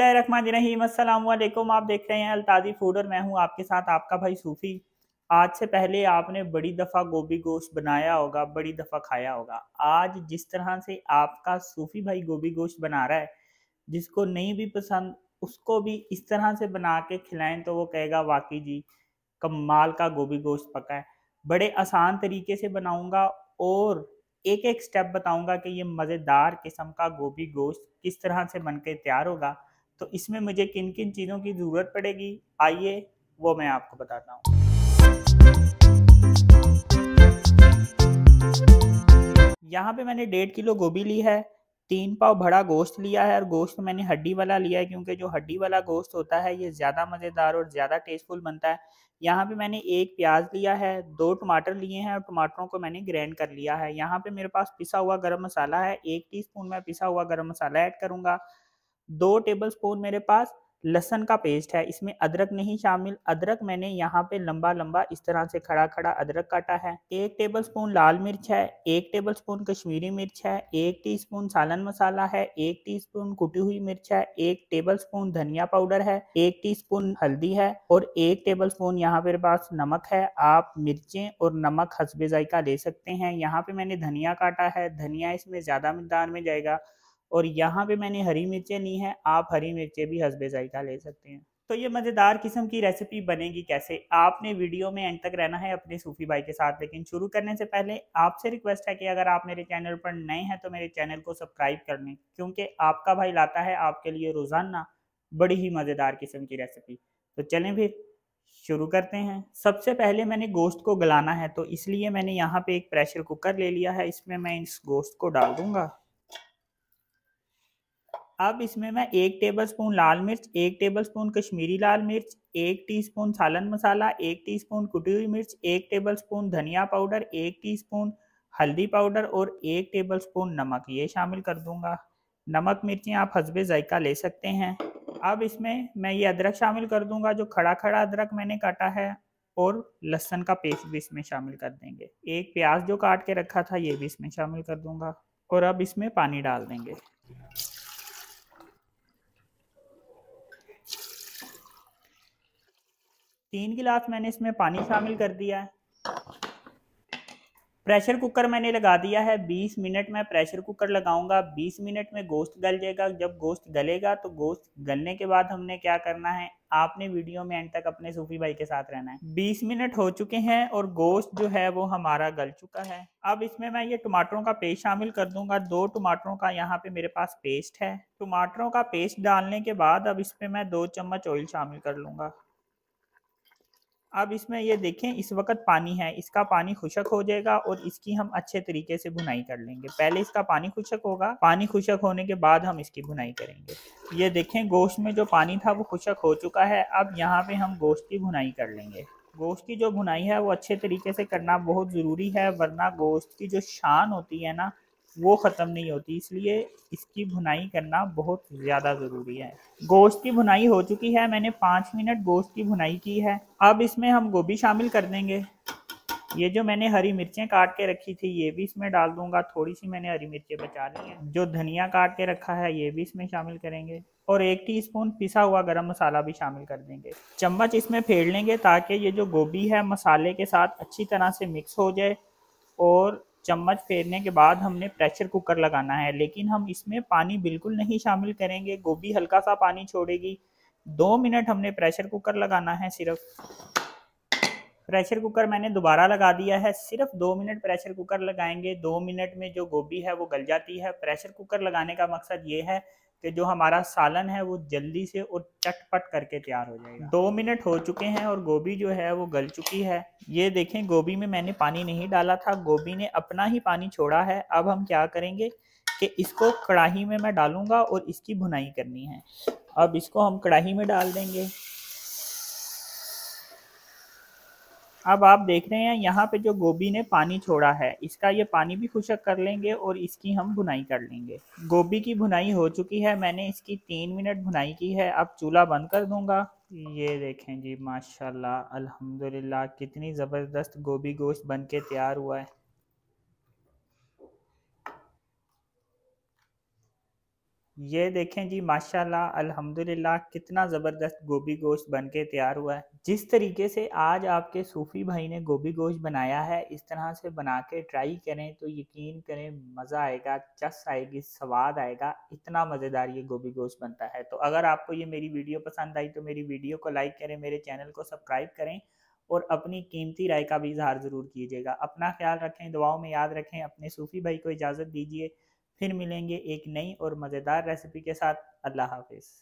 बसमिलकुम आप देख रहे हैं अलताज़ी फूड और मैं हूं आपके साथ आपका भाई सूफ़ी आज से पहले आपने बड़ी दफ़ा गोभी गोश्त बनाया होगा बड़ी दफ़ा खाया होगा आज जिस तरह से आपका सूफ़ी भाई गोभी गोश्त बना रहा है जिसको नहीं भी पसंद उसको भी इस तरह से बना के खिलाएं तो वो कहेगा वाकई जी कमाल का गोभी गोश्त पका है बड़े आसान तरीके से बनाऊँगा और एक एक स्टेप बताऊंगा कि ये मज़ेदार किस्म का गोभी गोश्त किस तरह से बनके तैयार होगा तो इसमें मुझे किन किन चीज़ों की ज़रूरत पड़ेगी आइए वो मैं आपको बताता हूँ यहाँ पे मैंने डेढ़ किलो गोभी ली है तीन पाव भड़ा गोश्त लिया है और गोश्त मैंने हड्डी वाला लिया है क्योंकि जो हड्डी वाला गोश्त होता है ये ज़्यादा मज़ेदार और ज़्यादा टेस्टफुल बनता है यहाँ पे मैंने एक प्याज लिया है दो टमाटर लिए हैं और टमाटरों को मैंने ग्रैंड कर लिया है यहाँ पे मेरे पास पिसा हुआ गरम मसाला है एक टीस्पून मैं पिसा हुआ गरम मसाला ऐड करूँगा दो टेबल स्पून मेरे पास लहसन का पेस्ट है इसमें अदरक नहीं शामिल अदरक मैंने यहाँ पे लंबा लंबा इस तरह से खड़ा खड़ा अदरक काटा है एक टेबल स्पून लाल मिर्च है एक टेबल स्पून कश्मीरी मिर्च है एक टीस्पून सालन मसाला है एक टीस्पून कुटी हुई मिर्च है एक टेबल स्पून धनिया पाउडर है एक टीस्पून हल्दी है और एक टेबल स्पून यहाँ मेरे पास नमक है आप मिर्चें और नमक हसबे जायका ले सकते हैं यहाँ पे मैंने धनिया काटा है धनिया इसमें ज्यादा मकदार में जाएगा और यहाँ पे मैंने हरी मिर्चें ली हैं आप हरी मिर्चें भी हसबे ज़ायका ले सकते हैं तो ये मज़ेदार किस्म की रेसिपी बनेगी कैसे आपने वीडियो में एंड तक रहना है अपने सूफी भाई के साथ लेकिन शुरू करने से पहले आपसे रिक्वेस्ट है कि अगर आप मेरे चैनल पर नए हैं तो मेरे चैनल को सब्सक्राइब कर लें क्योंकि आपका भाई लाता है आपके लिए रोज़ाना बड़ी ही मज़ेदार किस्म की रेसिपी तो चलें फिर शुरू करते हैं सबसे पहले मैंने गोश्त को गलाना है तो इसलिए मैंने यहाँ पे एक प्रेशर कुकर ले लिया है इसमें मैं इस गोश्त को डाल दूंगा अब इसमें मैं एक टेबलस्पून लाल मिर्च एक टेबलस्पून कश्मीरी लाल मिर्च एक टीस्पून सालन मसाला एक टीस्पून कुटी हुई मिर्च एक टेबलस्पून धनिया पाउडर एक टीस्पून हल्दी पाउडर और एक टेबलस्पून नमक ये शामिल कर दूंगा नमक मिर्चें आप हसबे जायका ले सकते हैं अब इसमें मैं ये अदरक शामिल कर दूंगा जो खड़ा खड़ा अदरक मैंने काटा है और लहसन का पेस्ट भी इसमें शामिल कर देंगे एक प्याज जो काट के रखा था ये भी इसमें शामिल कर दूंगा और अब इसमें पानी डाल देंगे तीन गिलास मैंने इसमें पानी शामिल कर दिया है प्रेशर कुकर मैंने लगा दिया है 20 मिनट में प्रेशर कुकर लगाऊंगा 20 मिनट में गोश्त गल जाएगा जब गोश्त गलेगा तो गोश्त गलने के बाद हमने क्या करना है आपने वीडियो में एंड तक अपने सूफी भाई के साथ रहना है 20 मिनट हो चुके हैं और गोश्त जो है वो हमारा गल चुका है अब इसमें मैं ये टमाटरों का पेस्ट शामिल कर दूंगा दो टमाटरों का यहाँ पे मेरे पास पेस्ट है टमाटरों का पेस्ट डालने के बाद अब इसमें मैं दो चम्मच ऑयल शामिल कर लूंगा अब इसमें ये देखें इस वक्त पानी है इसका पानी खुशक हो जाएगा और इसकी हम अच्छे तरीके से बुनाई कर लेंगे पहले इसका पानी खुशक होगा पानी खुशक होने के बाद हम इसकी बुनाई करेंगे ये देखें गोश्त में जो पानी था वो खुशक हो चुका है अब यहाँ पे हम गोश्त की बुनाई कर लेंगे गोश्त की जो बुनाई है वो अच्छे तरीके से करना बहुत ज़रूरी है वरना गोश्त की जो शान होती है ना वो ख़त्म नहीं होती इसलिए इसकी भुनाई करना बहुत ज़्यादा ज़रूरी है गोश्त की भुनाई हो चुकी है मैंने पाँच मिनट गोश्त की भुनाई की है अब इसमें हम गोभी शामिल कर देंगे ये जो मैंने हरी मिर्चें काट के रखी थी ये भी इसमें डाल दूंगा थोड़ी सी मैंने हरी मिर्चें बचा ली हैं जो धनिया काट के रखा है ये भी इसमें शामिल करेंगे और एक टीस्पून पिसा हुआ गरम मसाला भी शामिल कर देंगे चम्मच इसमें फेर लेंगे ताकि ये जो गोभी है मसाले के साथ अच्छी तरह से मिक्स हो जाए और चम्मच फेरने के बाद हमने प्रेशर कुकर लगाना है लेकिन हम इसमें पानी बिल्कुल नहीं शामिल करेंगे गोभी हल्का सा पानी छोड़ेगी दो मिनट हमने प्रेशर कुकर लगाना है सिर्फ प्रेशर कुकर मैंने दोबारा लगा दिया है सिर्फ दो मिनट प्रेशर कुकर लगाएंगे दो मिनट में जो गोभी है वो गल जाती है प्रेशर कुकर लगाने का मकसद ये है कि जो हमारा सालन है वो जल्दी से और चटपट करके तैयार हो जाएगा दो मिनट हो चुके हैं और गोभी जो है वो गल चुकी है ये देखें गोभी में मैंने पानी नहीं डाला था गोभी ने अपना ही पानी छोड़ा है अब हम क्या करेंगे कि इसको कढ़ाही में मैं डालूंगा और इसकी भुनाई करनी है अब इसको हम कढ़ाही में डाल देंगे अब आप देख रहे हैं यहाँ पे जो गोभी ने पानी छोड़ा है इसका ये पानी भी खुशक कर लेंगे और इसकी हम भुनाई कर लेंगे गोभी की भुनाई हो चुकी है मैंने इसकी तीन मिनट भुनाई की है अब चूल्हा बंद कर दूंगा ये देखें जी माशाल्लाह अल्हम्दुलिल्लाह कितनी ज़बरदस्त गोभी गोश्त बन के तैयार हुआ है ये देखें जी माशाल्लाह अल्हम्दुलिल्लाह कितना ज़बरदस्त गोभी गोश्त बन के तैयार हुआ है जिस तरीके से आज आपके सूफ़ी भाई ने गोभी गोश्त बनाया है इस तरह से बना के ट्राई करें तो यकीन करें मज़ा आएगा चस आएगी स्वाद आएगा इतना मज़ेदार ये गोभी गोश्त बनता है तो अगर आपको ये मेरी वीडियो पसंद आई तो मेरी वीडियो को लाइक करें मेरे चैनल को सब्सक्राइब करें और अपनी कीमती राय का भी इजहार ज़रूर कीजिएगा अपना ख्याल रखें दुआओं में याद रखें अपने सूफ़ी भाई को इजाज़त दीजिए फिर मिलेंगे एक नई और मज़ेदार रेसिपी के साथ अल्लाह हाफिज़